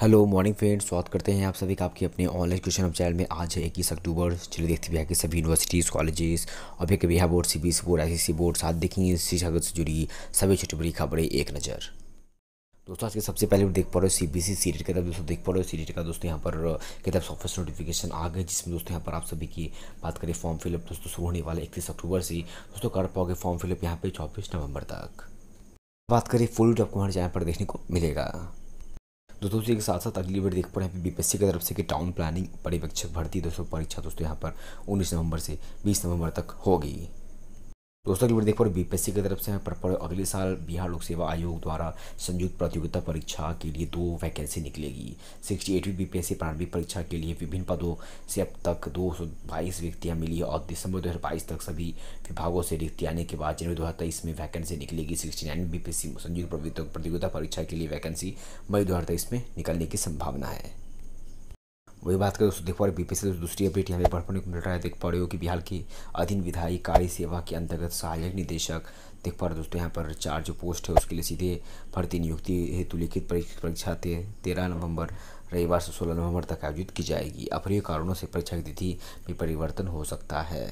hello morning friends स्वागत करते हैं आप सभी का आपके अपने ऑनलाइन क्वेश्चन हम चैनल में आज है इक्कीस अक्टूबर चलिए देखते बिहार के सभी यूनिवर्सिटीज़ कॉलेजेस और फिर Bihar board C B S board I board साथ देखेंगे इसी जगत से जुड़ी सभी छोटी बड़ी खबरें एक नज़र दोस्तों आज के सबसे पहले देख पा रहे हो सी बी सी सीरीट का दोस्तों देख पा रहे हो सीटेट e का दोस्तों यहाँ पर की ऑफिस नोटिफिकेशन आ गए जिसमें दोस्तों यहाँ पर आप सभी की बात करें फॉर्म फिलअप दोस्तों शुरू होने वाला इकतीस अक्टूबर से दोस्तों कर पाओगे फॉर्म फिलअप यहाँ पर चौबीस नवंबर तक बात करें फुल डॉक्यूमेंट यहाँ पर देखने को मिलेगा दोस्तों के साथ साथ अगली बार देख पा रहे हैं बीपीएससी की तरफ से कि टाउन प्लानिंग परिवेक्षक भर्ती दोस्तों परीक्षा दोस्तों यहाँ पर उन्नीस नवंबर से बीस नवंबर तक होगी दोस्तों की देख पा रहे बीपीएससी की तरफ से हमें पढ़ अगले साल बिहार लोक सेवा आयोग द्वारा संयुक्त प्रतियोगिता परीक्षा के लिए दो वैकेंसी निकलेगी सिक्सटी एटवीं सी प्रारंभिक परीक्षा के लिए विभिन्न पदों से अब तक दो सौ बाईस रिक्तियाँ मिली और दिसंबर दो हज़ार बाईस तक सभी विभागों से रिक्ति आने के बाद जनवरी दो हज़ार तेईस में वैकेंसी निकलेगी sixty nine B P C संयुक्त प्रतियोगिता परीक्षा के लिए वैकेंसी मई दो हज़ार तेईस में निकलने की संभावना है वही बात करें देख पा रहे बीपीएसएल दूसरी अपडेट यहाँ पे पढ़ने को मिल रहा है देख पा रहे हो कि बिहार की अधीन विधायी कार्य सेवा के अंतर्गत सहायक निदेशक देख पा रहे दोस्तों यहाँ पर चार जो पोस्ट है उसके लिए सीधे भर्ती नियुक्ति हेतु लिखित परीक्षा ते, तेरह नवंबर रविवार से सोलह नवंबर तक आयोजित की जाएगी अप्रिय कारणों से परीक्षा की तिथि में परिवर्तन हो सकता है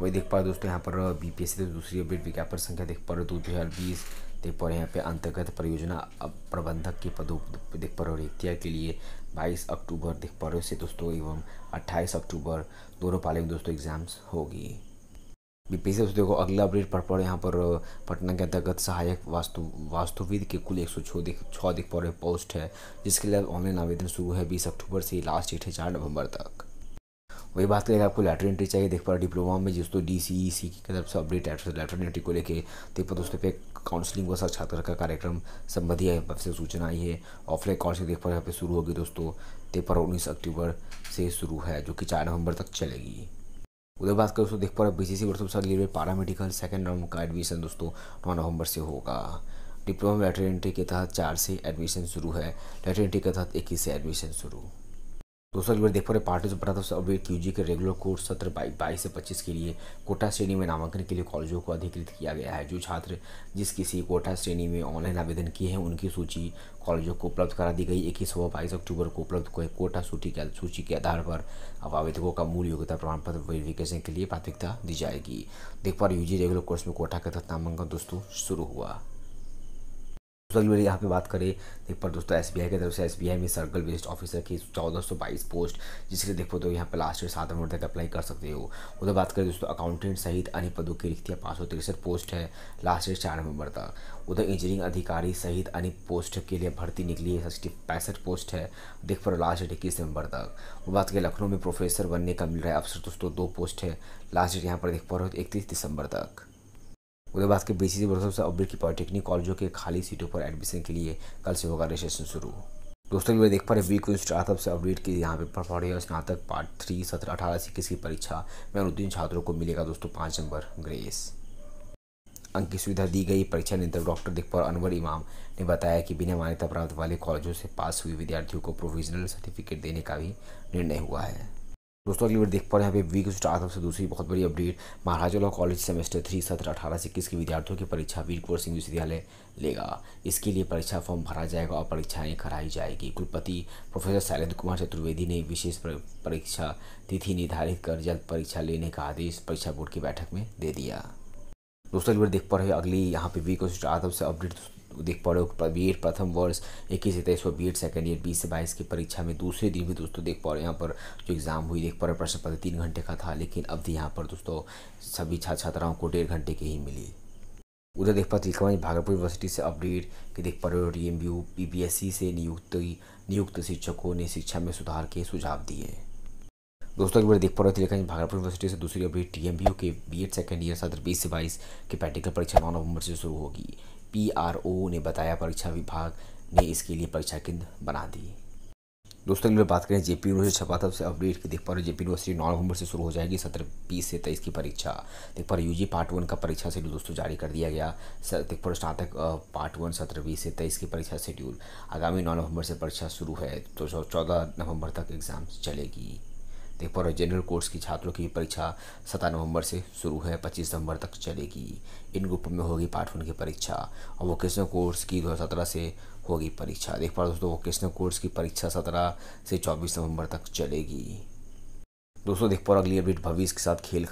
वही देख पा रहे दोस्तों यहाँ पर बीपीएससी तो दूसरी अपडेट विज्ञापन संख्या देख पा रहे दो हज़ार बीस देख पा रहे हैं यहाँ पे अंतर्गत परियोजना प्रबंधक के पदों देख पा रहे हो रिक्तिया के लिए 22 अक्टूबर देख पा रहे हो से दोस्तों एवं 28 अक्टूबर दोनों पाले में दोस्तों एग्जाम्स होगी बीपीसी दोस्तों देखो अगला अपडेट पढ़ पा रहे यहाँ पर पटना के अंतर्गत सहायक वास्तु वास्तुविद के कुल एक सौ छः दिख छः दिख पा रहे पोस्ट है जिसके लिए ऑनलाइन आवेदन शुरू है बीस अक्टूबर से लास्ट डेट है चार नवम्बर तक वही बात करेगा आपको लेटर एंट्री चाहिए देख पा डिप्लोमा में तो डी सी ई सी की तरफ से अपडेट लेटर एंट्री को लेके देख पा दोस्तों पे काउंसलिंग व छात्र का कार्यक्रम संबंधी से सूचना आई है ऑफलाइन काउंसलिंग देख पा यहाँ पे शुरू होगी दोस्तों देख पा उन्नीस अक्टूबर से शुरू है जो कि चार नवंबर तक चलेगी उधर बात करें दोस्तों देख पा रहे बी सी सी वर्ष पारा पारामेडिकल सेकेंड राउंड का एडमिशन दोस्तों नौ नवंबर से होगा डिप्लोमा लेटर एंट्री के तहत चार से एडमिशन शुरू है लेटर एंट्री के तहत इक्कीस से एडमिशन शुरू दोस्तों अगली देख पा रहे पार्ट जो पढ़ा अवेट अपडेट जी के रेगुलर कोर्स सत्र बाईस से पच्चीस के लिए कोटा श्रेणी में नामांकन के लिए कॉलेजों को अधिकृत किया गया है जो छात्र जिस किसी कोटा श्रेणी में ऑनलाइन आवेदन किए हैं उनकी सूची कॉलेजों को उपलब्ध करा दी गई इक्कीस व बाईस अक्टूबर को उपलब्ध हुए कोटा सूची के सूची के आधार पर अब आवेदकों का मूल योग्यता प्रमाण पत्र वेरिफिकेशन के लिए प्राथमिकता दी जाएगी देख पा रहे जी रेगुलर कोर्स में कोटा का नामांकन दोस्तों शुरू हुआ सबसे यहाँ पे बात करें देख पर दोस्तों एस की तरफ से एस में सर्कल बेस्ड ऑफिसर की चौदह सौ बाईस पोस्ट जिसके देखो तो यहाँ पर लास्ट ईयर सात नवंबर तक अप्लाई कर सकते हो उधर बात करें दोस्तों अकाउंटेंट सहित अन्य पदों की रिक्तियाँ पाँच सौ तिरसठ पोस्ट है लास्ट ईयर चार नवंबर तक उधर इंजीनियरिंग अधिकारी सहित अन्य पोस्ट के लिए भर्ती निकली है सिक्सटी पैंसठ पोस्ट है देख पर लास्ट डेट इक्कीस नवंबर तक बात करें लखनऊ में प्रोफेसर बनने का मिल रहा है अवसर दोस्तों दो पोस्ट है लास्ट डेट यहाँ पर देख पा रहे हो इकतीस दिसंबर तक उधर बात के बीसीसी वर्सेस अब्रिक की पॉलिटेक्निक कॉलेजों के खाली सीटों पर एडमिशन के लिए कल से होगा रजिस्ट्रेशन शुरू दोस्तों ये देख पा रहे वीक स्टार्टअप से अपडेट की यहाँ पे पढ़ रही है स्नातक पार्ट थ्री सत्रह अठारह से किसी परीक्षा में अनुत्तीर्ण छात्रों को मिलेगा दोस्तों पाँच नंबर ग्रेस अंक की सुविधा दी गई परीक्षा नियंत्रक डॉक्टर दिखपर अनवर इमाम ने बताया कि बिना मान्यता प्राप्त वाले कॉलेजों से पास हुए विद्यार्थियों को प्रोविजनल सर्टिफिकेट देने का भी निर्णय हुआ है दोस्तों अगली बार देख पा रहे हैं वीक स्टार्ट सबसे दूसरी बहुत बड़ी update Maharaja law college semester three सत्रह अठारह से इक्कीस के विद्यार्थियों की परीक्षा वीरपुर सिंह विश्वविद्यालय लेगा इसके लिए परीक्षा फॉर्म भरा जाएगा और परीक्षाएं कराई जाएगी कुलपति प्रोफेसर शैलेंद्र कुमार चतुर्वेदी ने विशेष परीक्षा तिथि निर्धारित कर जल्द परीक्षा लेने का आदेश परीक्षा बोर्ड की बैठक में दे दिया दोस्तों अगली बार देख पा रहे अगली यहाँ पे वीक स्टार्ट से अपडेट देख पा रहे हो बी एड प्रथम वर्ष इक्कीस तेईस व बी एड सेकेंड ईयर बीस से बाईस की परीक्षा में दूसरे दिन भी दोस्तों देख पा रहे हो यहाँ पर जो एग्ज़ाम हुई देख पा रहे प्रश्न पत्र तीन घंटे का था लेकिन अब भी यहाँ पर दोस्तों सभी छात्र छात्राओं को डेढ़ घंटे की ही मिली उधर देख पाते लिखवाई भागलपुर यूनिवर्सिटी से अपडेट कि देख पा रहे हो D M U P B S C से नियुक्त नियुक्त शिक्षकों ने शिक्षा में सुधार के सुझाव दिए दोस्तों एक बार देख पा रहे थे लेकिन भागलपुर यूनिवर्सिटी से दूसरी update T M B U के बी एड सेकेंड ईयर सत्र बीस से बाईस की प्रैक्टिकल परीक्षा नौ नवंबर से शुरू होगी ओ ने बताया परीक्षा विभाग ने इसके लिए परीक्षा केंद्र बना दिए दोस्तों अगर बात करें जेपी यूनिवर्सिटी छपा था उससे अपडेट की देख पा रहे जेपी यूनिवर्सिटी नौ नवंबर से शुरू हो जाएगी सत्रह बीस से तेईस की परीक्षा देख पा रहे जी पार्ट वन का परीक्षा शेड्यूल दोस्तों जारी कर दिया गया देख पा स्नातक पार्ट वन सत्रह बीस से तेईस की परीक्षा शेड्यूल आगामी नौ नवंबर से परीक्षा शुरू है तो चौदह नवंबर तक एग्जाम चलेगी देख पा रहे हो जनरल कोर्स की छात्रों की परीक्षा सत्रह नवंबर से शुरू है पच्चीस नवंबर तक चलेगी इन ग्रुप में होगी पार्ट वन की परीक्षा और वोकेशनल कोर्स की दो से होगी परीक्षा देख पा रहे दोस्तों वोकेशनल कोर्स की परीक्षा सत्रह से चौबीस नवंबर तक चलेगी दोस्तों देख पाओ अगली अपडेट भविष्य के साथ खेल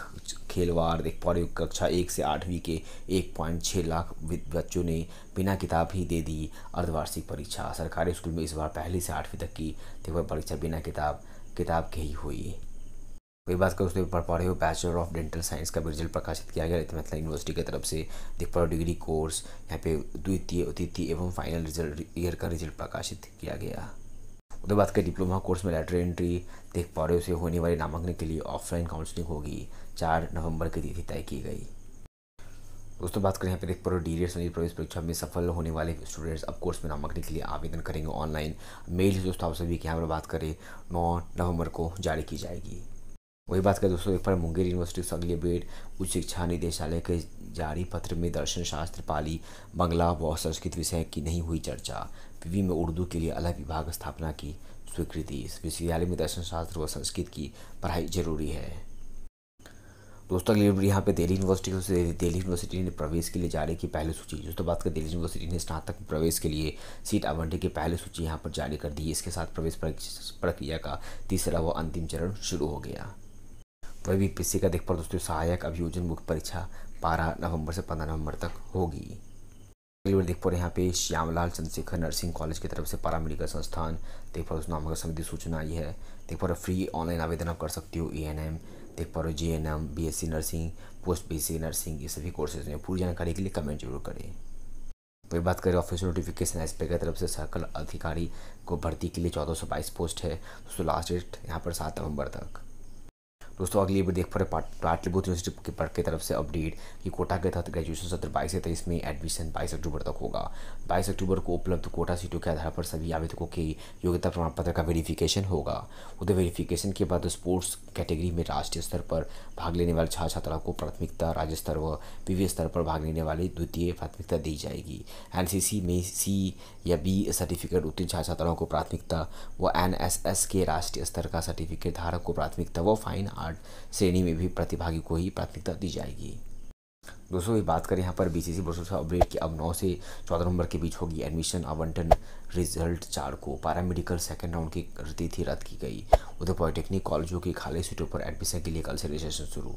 खेलवार देख पा रहे कक्षा एक से आठवीं के एक पॉइंट छः लाख बच्चों ने बिना किताब ही दे दी अर्धवार्षिक परीक्षा सरकारी स्कूल में इस बार पहली से आठवीं तक की देख परीक्षा बिना किताब किताब कही हुई वही बात करें उसने पढ़ रहे हो बैचलर ऑफ डेंटल साइंस का भी रिजल्ट प्रकाशित किया गया इतना मतलब यूनिवर्सिटी की तरफ से देख डिग्री कोर्स यहाँ पे द्वितीय तृतीय एवं फाइनल रिजल्ट ईयर का रिजल्ट प्रकाशित किया गया उधर बात के डिप्लोमा कोर्स में लेटर एंट्री देख पा रहे हो से होने वाले नामांकन के लिए ऑफलाइन काउंसलिंग होगी चार नवंबर की तिथि तय की गई दोस्तों बात करें यहाँ पर देख पर डी एड प्रवेश परीक्षा में सफल होने वाले स्टूडेंट्स अब कोर्स में नामांकन के लिए आवेदन करेंगे ऑनलाइन मेल दोस्तों आप सभी की यहाँ पर बात करें नौ नवंबर को जारी की जाएगी वही बात करें दोस्तों एक बार मुंगेर यूनिवर्सिटी से अगले बेड उच्च शिक्षा निदेशालय के जारी पत्र में दर्शन शास्त्र पाली बंगला व संस्कृत विषय की नहीं हुई चर्चा पीवी में उर्दू के लिए अलग विभाग स्थापना की स्वीकृति इस विश्वविद्यालय में दर्शन शास्त्र व संस्कृत की पढ़ाई जरूरी है दोस्तों अगली अपडेट यहाँ पे दिल्ली यूनिवर्सिटी से दिल्ली यूनिवर्सिटी ने प्रवेश के लिए जारी की पहली सूची तो बात कर दिल्ली यूनिवर्सिटी ने स्नातक प्रवेश के लिए सीट आवंटन की पहली सूची यहाँ पर जारी कर दी इसके साथ प्रवेश प्रक्रिया का तीसरा व अंतिम चरण शुरू हो गया वह बी पी का देख पर दोस्तों सहायक अभियोजन मुख्य परीक्षा बारह नवंबर से पंद्रह नवंबर तक होगी अगली देख रहे यहाँ पे श्यामलाल चंद्रशेखर नर्सिंग कॉलेज की तरफ से पारा मेडिकल संस्थान देख पर दोस्तों नामक समिति सूचना आई है देख रहे फ्री ऑनलाइन आवेदन आप कर सकते हो ई एन एम देख पा रहे हो J N M B S C nursing post B S C nursing ये सभी कोर्सेज में पूरी जानकारी के लिए कमेंट जरूर करें फिर तो बात करें ऑफिशियल नोटिफिकेशन एस पे की तरफ से सर्कल अधिकारी को भर्ती के लिए चौदह सौ बाईस पोस्ट है दोस्तों लास्ट डेट यहाँ पर सात नवंबर तक दोस्तों अगली वीडियो देख पा रहे पाटलिपुत्र यूनिवर्सिटी की की तरफ से अपडेट कि कोटा के तहत ग्रेजुएशन सत्र बाईस से तेईस में एडमिशन बाईस अक्टूबर तक होगा बाईस अक्टूबर को उपलब्ध कोटा सीटों के आधार पर सभी आवेदकों के योग्यता प्रमाण पत्र का वेरिफिकेशन होगा उधर वेरिफिकेशन के बाद स्पोर्ट्स कैटेगरी में राष्ट्रीय स्तर पर भाग लेने वाले छात्र छात्राओं को प्राथमिकता राज्य स्तर व पीवी स्तर पर भाग लेने वाले द्वितीय प्राथमिकता दी जाएगी एन में सी या बी सर्टिफिकेट उत्तीर्ण छात्र छात्राओं को प्राथमिकता व एन के राष्ट्रीय स्तर का सर्टिफिकेट धारक को प्राथमिकता व फाइन आर्ट श्रेणी में भी प्रतिभागी को ही प्राथमिकता दी जाएगी दोस्तों ये बात करें यहाँ पर बीसीसी बोर्ड अपडेट की अब नौ से चौदह नंबर के बीच होगी एडमिशन आवंटन रिजल्ट चार को पारा मेडिकल सेकेंड राउंड की तिथि रद्द की गई उधर पॉलिटेक्निक कॉलेजों की खाली सीटों पर एडमिशन के लिए कल से रजिस्ट्रेशन शुरू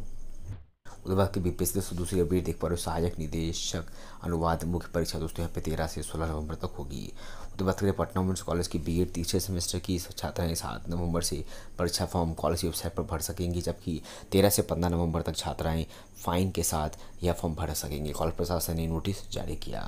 उसके बाद की बीपीएससी दोस्तों दूसरी अपडेट देख पा रहे हो सहायक निदेशक अनुवाद मुख्य परीक्षा दोस्तों यहाँ पे तेरह से सोलह नवंबर तक होगी तो बात करें पटना वुमेंस कॉलेज की बीएड तीसरे सेमेस्टर की छात्राएं सात नवंबर से परीक्षा फॉर्म कॉलेज की वेबसाइट पर भर सकेंगी जबकि तेरह से पंद्रह नवंबर तक छात्राएं फाइन के साथ यह फॉर्म भर सकेंगी कॉलेज प्रशासन ने नोटिस जारी किया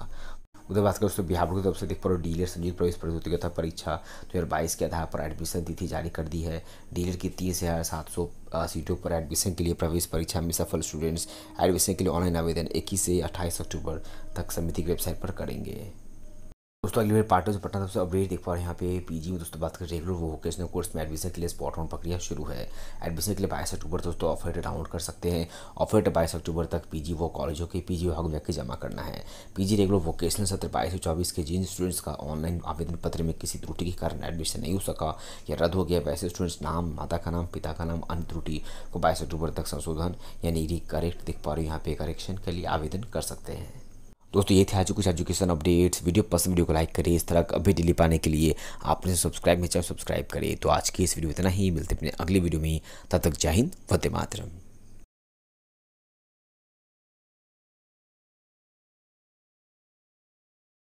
उधर बात करें तो बिहार की तरफ से देख पा रहे डीलर संयुक्त प्रवेश प्रतियोगिता परीक्षा दो हज़ार बाईस के आधार पर एडमिशन तिथि जारी कर दी है डीलर की तीस हज़ार सात सौ सीटों पर एडमिशन के लिए प्रवेश परीक्षा में सफल स्टूडेंट्स एडमिशन के लिए ऑनलाइन आवेदन इक्कीस से अट्ठाईस अक्टूबर तक समिति की वेबसाइट पर करेंगे दोस्तों अगली बार से पटना दोस्तों अपडेट देख पा रहे हैं यहाँ पे पीजी में दोस्तों बात करें रेगुलर वोकेशनल कोर्स में एडमिशन के लिए स्पॉट राउंड प्रक्रिया शुरू है एडमिशन के लिए बाईस अक्टूबर दोस्तों ऑफर डाउनलोड कर सकते हैं ऑफर बाईस अक्टूबर तक पीजी वो कॉलेजों के पीजी विभाग में जमा करना है पीजी रेगुलर वोकेशनल सत्र बाईस से चौबीस के जिन स्टूडेंट्स का ऑनलाइन आवेदन पत्र में किसी त्रुटि के कारण एडमिशन नहीं हो सका या रद्द हो गया वैसे स्टूडेंट्स नाम माता का नाम पिता का नाम अन्य त्रुटि को बाईस अक्टूबर तक संशोधन यानी रिकरेक्ट करेक्ट देख पा रहे हो यहाँ पे करेक्शन के लिए आवेदन कर सकते हैं दोस्तों तो ये थे आज कुछ एजुकेशन अपडेट्स वीडियो पसंद वीडियो को लाइक करें इस तरह अभी डिली पाने के लिए आपने सब्सक्राइब नहीं चाहे सब्सक्राइब करें तो आज की इस वीडियो इतना ही मिलते अपने अगले वीडियो में तब तक जय हिंद वंदे मातरम